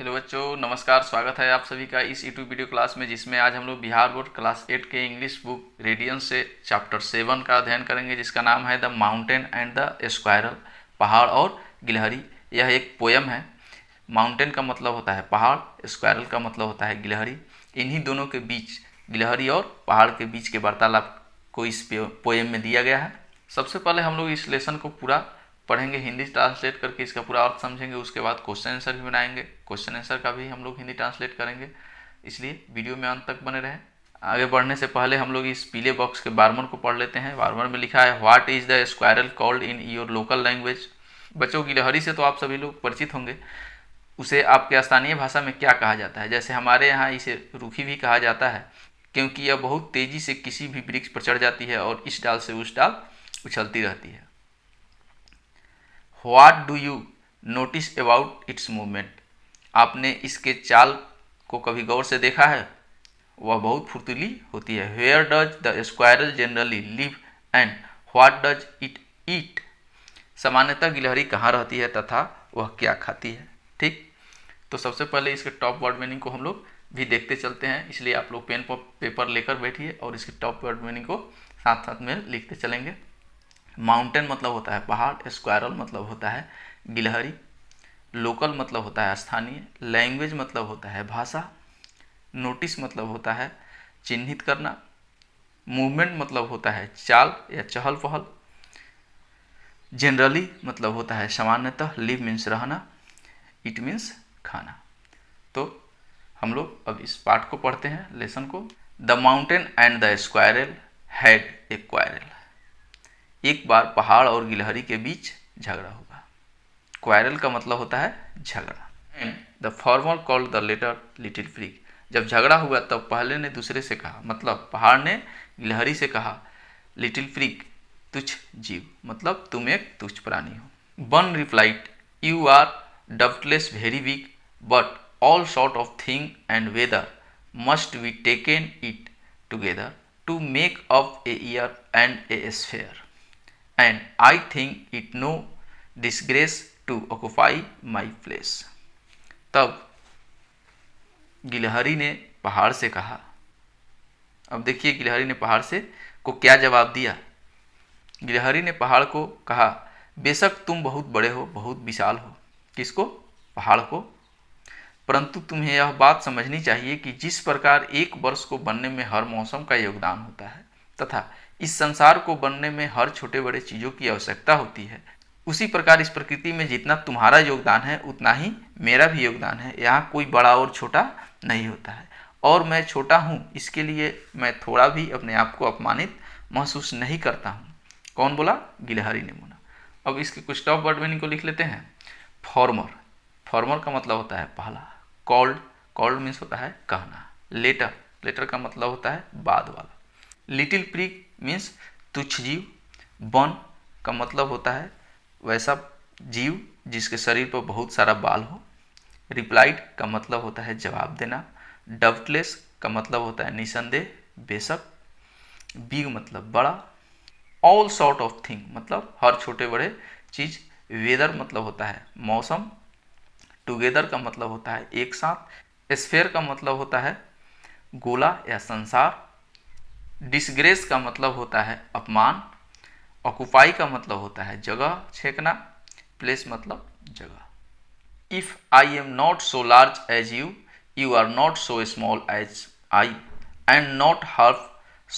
hello बच्चों नमस्कार स्वागत है आप सभी का इस यूट्यूब वीडियो क्लास में जिसमें आज हम लोग बिहार बोर्ड क्लास एट के इंग्लिश बुक रेडियंस से चैप्टर सेवन का अध्ययन करेंगे जिसका नाम है the mountain and the squirrel पहाड़ और गिलहरी यह एक पोयम है माउंटेन का मतलब होता है पहाड़ स्क्वायरल का मतलब होता है गिलहरी इन्हीं दोनों के बीच गिलहरी और पहाड़ के बीच के वार्तालाप को इस पोएम में दिया गया है सबसे पहले हम लोग इस लेसन को पूरा पढ़ेंगे हिंदी ट्रांसलेट करके इसका पूरा अर्थ समझेंगे उसके बाद क्वेश्चन आंसर भी बनाएंगे क्वेश्चन आंसर का भी हम लोग हिंदी ट्रांसलेट करेंगे इसलिए वीडियो में अंत तक बने रहें आगे बढ़ने से पहले हम लोग इस पीले बॉक्स के बारमर को पढ़ लेते हैं बारमर में लिखा है what is the squirrel called in your local language बच्चों की लहरी से तो आप सभी लोग परिचित होंगे उसे आपके स्थानीय भाषा में क्या कहा जाता है जैसे हमारे यहाँ इसे रूखी भी कहा जाता है क्योंकि यह बहुत तेज़ी से किसी भी वृक्ष पर चढ़ जाती है और इस डाल से उस डाल उछलती रहती है what do you notice about its movement आपने इसके चाल को कभी गौर से देखा है वह बहुत फुर्तीली होती है where does the squirrel generally live and what does it eat सामान्यतः गिलहरी कहाँ रहती है तथा वह क्या खाती है ठीक तो सबसे पहले इसके टॉप वर्ड मीनिंग को हम लोग भी देखते चलते हैं इसलिए आप लोग पेन पेपर लेकर बैठिए और इसके टॉप वर्ड मीनिंग को साथ साथ में लिखते चलेंगे माउंटेन मतलब होता है पहाड़ स्क्वायरल मतलब होता है गिलहरी लोकल मतलब होता है स्थानीय लैंग्वेज मतलब होता है भाषा नोटिस मतलब होता है चिन्हित करना मूवमेंट मतलब होता है चाल या चहल पहल जनरली मतलब होता है सामान्यतः लिव मीन्स रहना इट मीन्स खाना तो हम लोग अब इस पार्ट को पढ़ते हैं लेसन को the mountain and the squirrel had a quarrel एक बार पहाड़ और गिलहरी के बीच झगड़ा होगा क्वायरल का मतलब होता है झगड़ा and the former called the latter little prig जब झगड़ा हुआ तब पहले ने दूसरे से कहा मतलब पहाड़ ने गिलहरी से कहा लिटिल फ्रिक तुच्छ जीव मतलब तुम एक तुच्छ प्राणी हो Bun replied you are doubtless very big but all sort of thing and weather must we taken it together to make up year and a sphere and I think it no disgrace to occupy my place तब गिलहरी ने पहाड़ से कहा अब देखिए गिलहरी ने पहाड़ से को क्या जवाब दिया गिलहरी ने पहाड़ को कहा बेशक तुम बहुत बड़े हो बहुत विशाल हो किसको पहाड़ को परंतु तुम्हें यह बात समझनी चाहिए कि जिस प्रकार एक वर्ष को बनने में हर मौसम का योगदान होता है तथा इस संसार को बनने में हर छोटे बड़े चीज़ों की आवश्यकता होती है उसी प्रकार इस प्रकृति में जितना तुम्हारा योगदान है उतना ही मेरा भी योगदान है यहाँ कोई बड़ा और छोटा नहीं होता है और मैं छोटा हूँ इसके लिए मैं थोड़ा भी अपने आप को अपमानित महसूस नहीं करता हूँ कौन बोला गिलहरी ने बोला अब इसके कुछ टॉप वर्ड मीनिंग को लिख लेते हैं फॉर्मर फॉर्मर का मतलब होता है पहला कॉल्ड कॉल्ड मीन्स होता है कहना लेटर लेटर का मतलब होता है बाद वाला लिटिल प्रिक मीन्स तुच्छ जीव बन का मतलब होता है वैसा जीव जिसके शरीर पर बहुत सारा बाल हो रिप्लाइड का मतलब होता है जवाब देना डबलेस का मतलब होता है निसंदेह बेशक बिग मतलब बड़ा ऑल सॉर्ट ऑफ थिंग मतलब हर छोटे बड़े चीज़ वेदर मतलब होता है मौसम टुगेदर का मतलब होता है एक साथ स्फेयर का मतलब होता है गोला या संसार डिसग्रेस का मतलब होता है अपमान ऑक्यूपाई का मतलब होता है जगह छेकना प्लेस मतलब जगह if I am not so large as you you are not so small as I and not half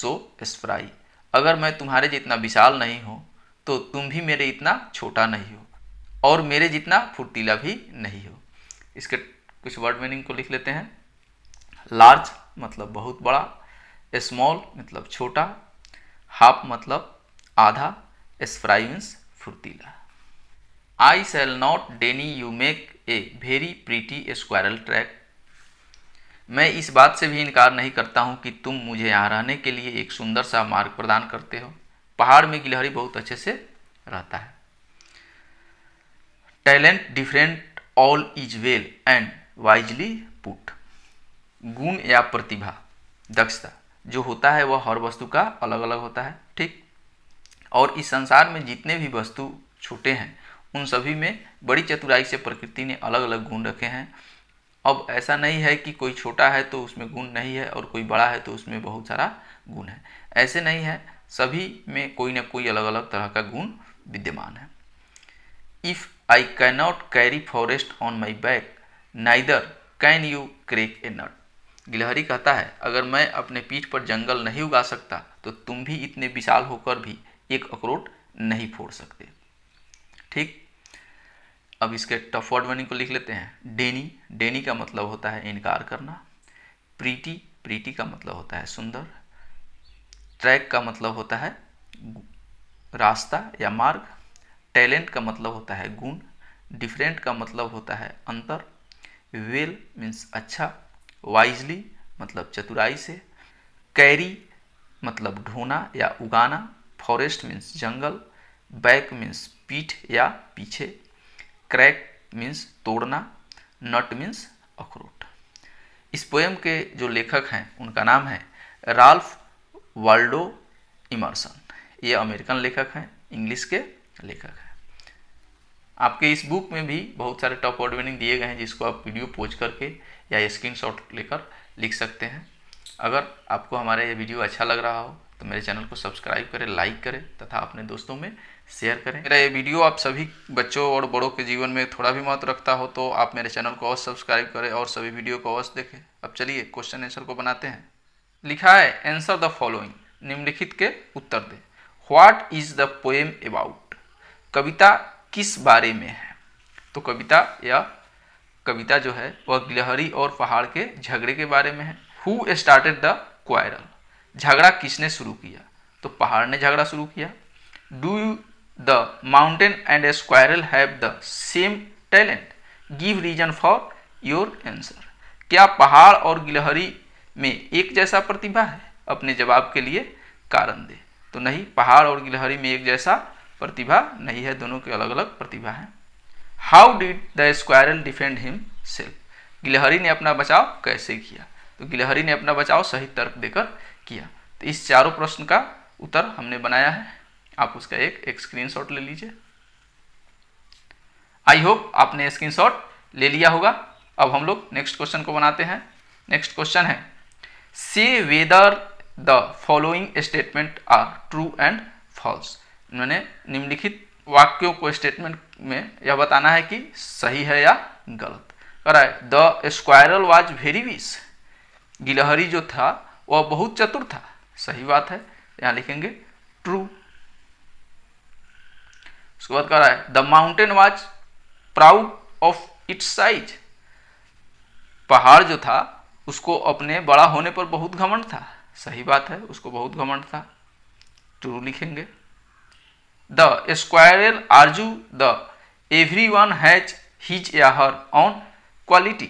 so spry अगर मैं तुम्हारे जितना विशाल नहीं हूँ तो तुम भी मेरे इतना छोटा नहीं हो और मेरे जितना फुर्तीला भी नहीं हो इसके कुछ वर्ड मीनिंग को लिख लेते हैं लार्ज मतलब बहुत बड़ा स्मॉल मतलब छोटा हाफ मतलब आधा स्प्राई फुर्तीला I'll not deny you make a very pretty squirrel track मैं इस बात से भी इनकार नहीं करता हूँ कि तुम मुझे यहाँ रहने के लिए एक सुंदर सा मार्ग प्रदान करते हो पहाड़ में गिलहरी बहुत अच्छे से रहता है talent different all is well and wisely put गुण या प्रतिभा दक्षता जो होता है वह हर वस्तु का अलग अलग होता है ठीक और इस संसार में जितने भी वस्तु छोटे हैं उन सभी में बड़ी चतुराई से प्रकृति ने अलग अलग गुण रखे हैं अब ऐसा नहीं है कि कोई छोटा है तो उसमें गुण नहीं है और कोई बड़ा है तो उसमें बहुत सारा गुण है ऐसे नहीं है सभी में कोई ना कोई अलग अलग तरह का गुण विद्यमान है if I cannot carry forest on my back neither can you crack a nut गिलहरी कहता है अगर मैं अपने पीठ पर जंगल नहीं उगा सकता तो तुम भी इतने विशाल होकर भी एक अखरोट नहीं फोड़ सकते ठीक अब इसके टफ वर्ड मीनिंग को लिख लेते हैं डेनी डेनी का मतलब होता है इनकार करना प्रीटी प्रीटी का मतलब होता है सुंदर ट्रैक का मतलब होता है रास्ता या मार्ग टैलेंट का मतलब होता है गुण डिफरेंट का मतलब होता है अंतर वेल मीन्स अच्छा वाइजली मतलब चतुराई से कैरी मतलब ढोना या उगाना फॉरेस्ट मीन्स जंगल बैक मीन्स पीठ या पीछे क्रैक मीन्स तोड़ना नट मीन्स अखरोट इस पोएम के जो लेखक हैं उनका नाम है राल्फ वाल्डो इमर्सन ये अमेरिकन लेखक हैं इंग्लिश के लेखक हैं आपके इस बुक में भी बहुत सारे टॉप अवार्ड विनिंग दिए गए हैं जिसको आप वीडियो पोज करके या स्क्रीनशॉट लेकर लिख सकते हैं अगर आपको हमारा ये वीडियो अच्छा लग रहा हो तो मेरे चैनल को सब्सक्राइब करें लाइक करें तथा अपने दोस्तों में शेयर करें मेरा ये वीडियो आप सभी बच्चों और बड़ों के जीवन में थोड़ा भी महत्व रखता हो तो आप मेरे चैनल को अवश्य सब्सक्राइब करें और सभी वीडियो को अवश्य देखें अब चलिए क्वेश्चन आंसर को बनाते हैं लिखा है आंसर द फॉलोइंग निम्नलिखित के उत्तर दें what is the poem about कविता किस बारे में है तो कविता या कविता जो है वह गिलहरी और पहाड़ के झगड़े के बारे में है हु स्टार्टेड द क्वायरल झगड़ा किसने शुरू किया तो पहाड़ ने झगड़ा शुरू किया do you the mountain and a squirrel have the same talent give reason for your answer क्या पहाड़ और गिलहरी में एक जैसा प्रतिभा है अपने जवाब के लिए कारण दे तो नहीं पहाड़ और गिलहरी में एक जैसा प्रतिभा नहीं है दोनों के अलग अलग प्रतिभा हैं how did the squirrel defend himself गिलहरी ने अपना बचाव कैसे किया तो गिलहरी ने अपना बचाव सही तर्क देकर किया तो इस चारों प्रश्न का उत्तर हमने बनाया है आप उसका एक एक स्क्रीनशॉट ले लीजिए आई होप आपने स्क्रीनशॉट ले लिया होगा अब हम लोग नेक्स्ट क्वेश्चन को बनाते हैं नेक्स्ट क्वेश्चन है say whether the following statement are true and false उन्होंने निम्नलिखित वाक्यों को स्टेटमेंट में यह बताना है कि सही है या गलत कर है the squirrel was very wise गिलहरी जो था वह बहुत चतुर था सही बात है यहाँ लिखेंगे ट्रू उसके बाद कह है the mountain was proud of its size पहाड़ जो था उसको अपने बड़ा होने पर बहुत घमंड था सही बात है उसको बहुत घमंड था ट्रू लिखेंगे द The आर्जू the every one has his या हर ऑन क्वालिटी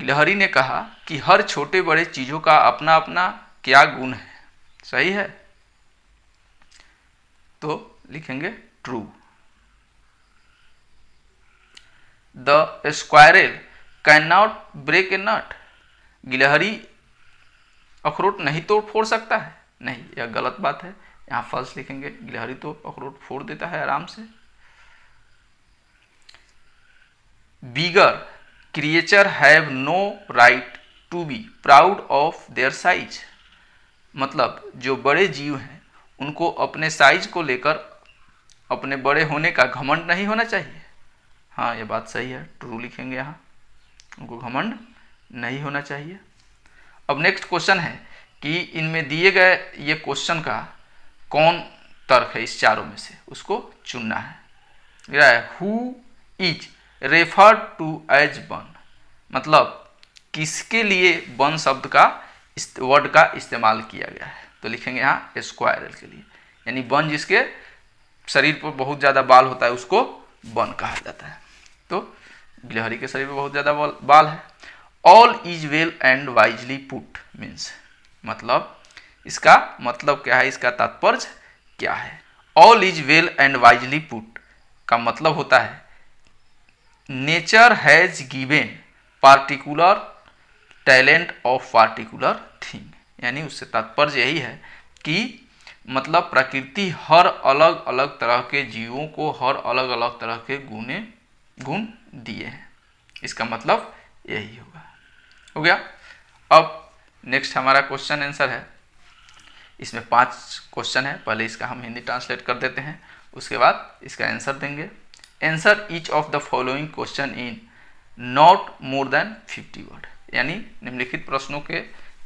गिलहरी ने कहा कि हर छोटे बड़े चीज़ों का अपना अपना क्या गुण है सही है तो लिखेंगे true the squirrel can not break a nut गिलहरी अखरोट नहीं तोड़ फोड़ सकता है नहीं यह गलत बात है यहाँ फल्स लिखेंगे गिलहरी तो अखरोट फोड़ देता है आराम से bigger creature have no right to be proud of their size मतलब जो बड़े जीव हैं उनको अपने साइज को लेकर अपने बड़े होने का घमंड नहीं होना चाहिए हाँ ये बात सही है ट्रू लिखेंगे यहाँ उनको घमंड नहीं होना चाहिए अब नेक्स्ट क्वेश्चन है कि इनमें दिए गए ये क्वेश्चन का कौन तर्क है इस चारों में से उसको चुनना है who is refer to as Bun मतलब किसके लिए वन शब्द का वर्ड का इस्तेमाल किया गया है तो लिखेंगे यहाँ स्क्वायरल के लिए यानी वन जिसके शरीर पर बहुत ज़्यादा बाल होता है उसको वन कहा जाता है तो गिलहरी के शरीर पर बहुत ज़्यादा बाल है all is well and wisely put means मतलब इसका मतलब क्या है इसका तात्पर्य क्या है all is well and wisely put का मतलब होता है nature has given particular talent of particular thing यानी उससे तात्पर्य यही है कि मतलब प्रकृति हर अलग अलग तरह के जीवों को हर अलग अलग तरह के गुणे गुण दिए हैं इसका मतलब यही होगा हो गया अब नेक्स्ट हमारा क्वेश्चन आंसर है इसमें पांच क्वेश्चन है पहले इसका हम हिंदी ट्रांसलेट कर देते हैं उसके बाद इसका आंसर देंगे answer each of the following question in not more than 50 word यानी निम्नलिखित प्रश्नों के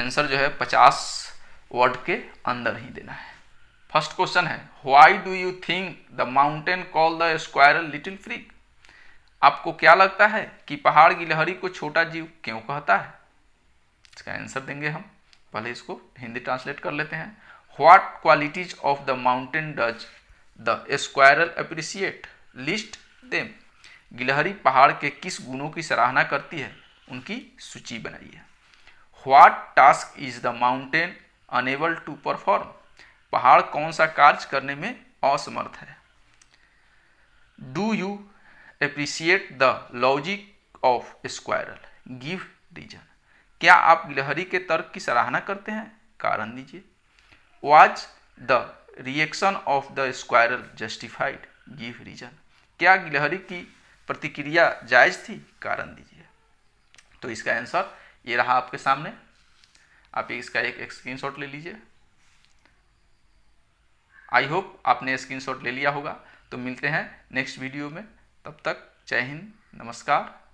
आंसर जो है 50 वर्ड के अंदर ही देना है फर्स्ट क्वेश्चन है why do you think the mountain call the squirrel little prig आपको क्या लगता है कि पहाड़ गिलहरी को छोटा जीव क्यों कहता है इसका आंसर देंगे हम पहले इसको हिंदी ट्रांसलेट कर लेते हैं what qualities of the mountain does the squirrel appreciate list them गिलहरी पहाड़ के किस गुणों की सराहना करती है उनकी सूची बनाइए what task is the mountain unable to perform पहाड़ कौन सा कार्य करने में असमर्थ है do you appreciate the logic of squirrel give reason क्या आप गिलहरी के तर्क की सराहना करते हैं कारण दीजिए was the reaction of the squirrel justified give reason क्या गिलहरी की प्रतिक्रिया जायज थी कारण दीजिए तो इसका आंसर ये रहा आपके सामने आप इसका एक, एक स्क्रीनशॉट ले लीजिए आई होप आपने स्क्रीनशॉट ले लिया होगा तो मिलते हैं नेक्स्ट वीडियो में तब तक जय हिंद नमस्कार